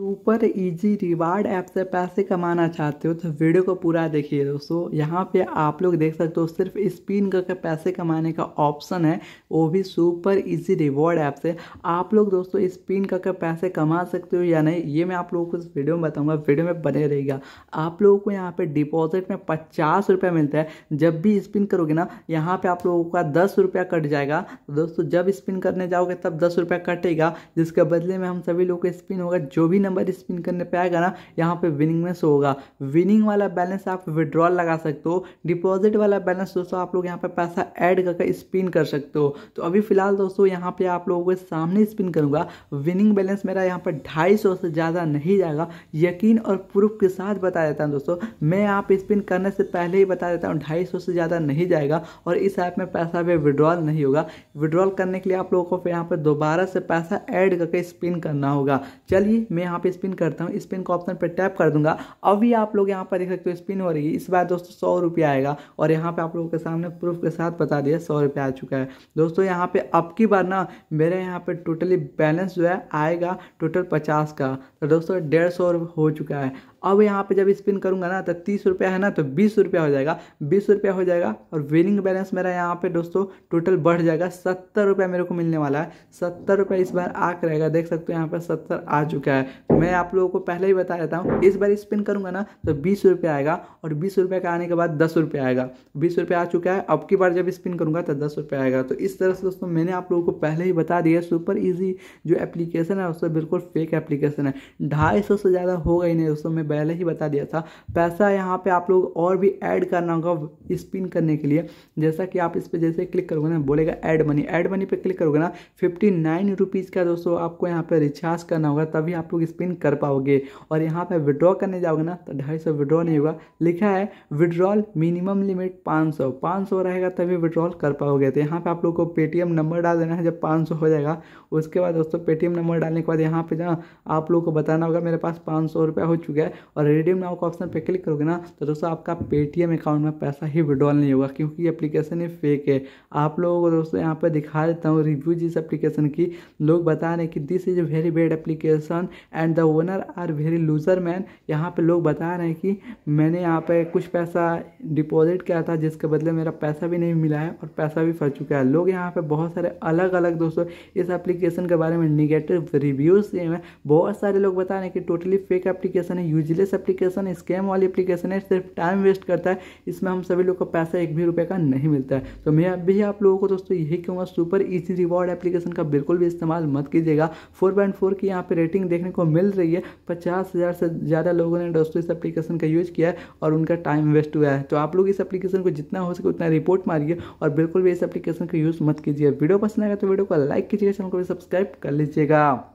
super easy reward app से पैसे कमाना चाहते हो तो वीडियो को पूरा देखिए दोस्तों यहाँ पे आप लोग देख सकते हो सिर्फ स्पिन करके पैसे कमाने का ऑप्शन है वो भी सुपर इजी रिवॉर्ड ऐप से आप लोग दोस्तों स्पिन करके पैसे कमा सकते हो या नहीं ये मैं आप लोगों को इस वीडियो में बताऊंगा वीडियो में बने रहेगा आप लोगों को यहाँ पर डिपॉजिट में पचास रुपया मिलता है जब भी स्पिन करोगे ना यहाँ पर आप लोगों का दस रुपया कट जाएगा तो दोस्तों जब स्पिन करने जाओगे तब दस रुपया कटेगा जिसके बदले में हम सभी लोग को स्पिन होगा जो भी नंबर स्पिन करने पे आएगा ना यहाँ पे विनिंग में शो होगा विनिंग वाला बैलेंस आप विड्रॉल लगा सकते हो डिपॉजिट वाला बैलेंस दोस्तों आप लोग यहाँ पे पैसा ऐड करके स्पिन कर सकते हो तो अभी फिलहाल दोस्तों यहाँ पे आप लोगों के सामने स्पिन करूँगा विनिंग बैलेंस मेरा यहाँ पर ढाई से ज़्यादा नहीं जाएगा यकीन और प्रूफ के साथ बता देता हूँ दोस्तों मैं यहाँ पे स्पिन करने से पहले ही बता देता हूँ ढाई से ज़्यादा नहीं जाएगा और इस ऐप में पैसा भी विड्रॉल नहीं होगा विड्रॉल करने के लिए आप लोगों को फिर यहाँ पर दोबारा से पैसा ऐड करके स्पिन करना होगा चलिए मैं यहाँ पे स्पिन करता हूँ स्पिन का ऑप्शन पे टैप कर दूंगा अभी आप लोग यहाँ पर देख सकते हो स्पिन हो रही है इस बार दोस्तों सौ रुपया आएगा और यहाँ पे आप लोगों के सामने प्रूफ के साथ बता दिया सौ रुपया आ चुका है दोस्तों यहाँ पे अब की बार ना मेरे यहाँ पे टोटली बैलेंस जो है आएगा टोटल पचास का तो दोस्तों डेढ़ हो चुका है अब यहाँ पे जब स्पिन करूँगा ना तो तीस रुपया है ना तो बीस रुपया हो जाएगा बीस रुपया हो जाएगा और विनिंग बैलेंस मेरा यहाँ पे दोस्तों टोटल बढ़ जाएगा सत्तर रुपया मेरे को मिलने वाला है सत्तर रुपया इस बार आकर रहेगा देख सकते हो यहाँ पर सत्तर आ चुका है तो मैं आप लोगों को पहले ही बता देता हूँ इस बार स्पिन करूँगा ना तो बीस रुपया आएगा और बीस रुपये का आने के बाद दस रुपया आएगा बीस रुपया आ चुका है अब की बार जब स्पिन करूँगा तो दस रुपया आएगा तो इस तरह से दोस्तों मैंने आप लोगों को पहले ही बता दिया सुपर ईजी जो एप्लीकेशन है उसमें बिल्कुल फेक एप्लीकेशन है ढाई सौ से ज़्यादा होगा ही नहीं दोस्तों मैं पहले ही बता दिया था पैसा यहाँ पे आप लोग और भी ऐड करना होगा स्पिन करने के लिए जैसा कि आप इस पर जैसे क्लिक करोगे ना बोलेगा ऐड मनी ऐड मनी पे क्लिक करोगे ना फिफ्टी नाइन रुपीज़ का दोस्तों आपको यहाँ पे रिचार्ज करना होगा तभी आप लोग स्पिन कर पाओगे और यहाँ पे विड्रॉ करने जाओगे ना तो ढाई सौ विड्रॉ नहीं होगा लिखा है विड्रॉल मिनिमम लिमिट पाँच सौ पाँच सौ रहेगा तभी विड्रॉल कर पाओगे तो यहाँ पर आप लोग को पेटीएम नंबर डाल देना है जब पाँच सौ हो जाएगा उसके बाद दोस्तों पेटीएम नंबर डालने के बाद यहाँ पे ना आप लोग को बताना होगा मेरे पास पाँच सौ रुपया हो चुका है और रेडियम नाव का ऑप्शन पर क्लिक करोगे ना तो दोस्तों आपका पेटीएम अकाउंट में पैसा ही विड्रॉल नहीं होगा क्योंकि एप्लीकेशन ही फेक है आप लोगों को दोस्तों यहाँ पर दिखा देता हूँ रिव्यूज इस एप्लीकेशन की लोग बता रहे हैं कि this is very bad application and the owner are very loser man यहाँ पर लोग बता रहे हैं कि मैंने यहाँ पर कुछ पैसा डिपॉजिट किया था जिसके बदले मेरा पैसा भी नहीं मिला है और पैसा भी फंस चुका है लोग यहाँ पर बहुत सारे अलग अलग दोस्तों इस एप्लीकेशन के बारे में निगेटिव रिव्यूज़ हैं बहुत सारे लोग बता रहे हैं कि टोटली फेक एप्लीकेशन है यूज बिजनेस एप्लीकेशन स्कैम वाली एप्लीकेशन है सिर्फ टाइम वेस्ट करता है इसमें हम सभी लोग को पैसा एक भी रुपये का नहीं मिलता है तो मैं अभी आप लोगों को दोस्तों यही कहूँगा सुपर ईजी रिवॉर्ड एप्लीकेशन का बिल्कुल भी इस्तेमाल मत कीजिएगा फोर फोर की यहाँ पर रेटिंग देखने को मिल रही है पचास हज़ार से ज़्यादा लोगों ने दोस्तों इस एप्लीकेशन का यूज़ किया है और उनका टाइम वेस्ट हुआ है तो आप लोग इस एप्लीकेशन को जितना हो सके उतना रिपोर्ट मारिए और बिल्कुल भी इस एप्लीकेशन का यूज़ मत कीजिए वीडियो पसंद आएगा तो वीडियो को लाइक कीजिएगा चैनल को भी सब्सक्राइब कर लीजिएगा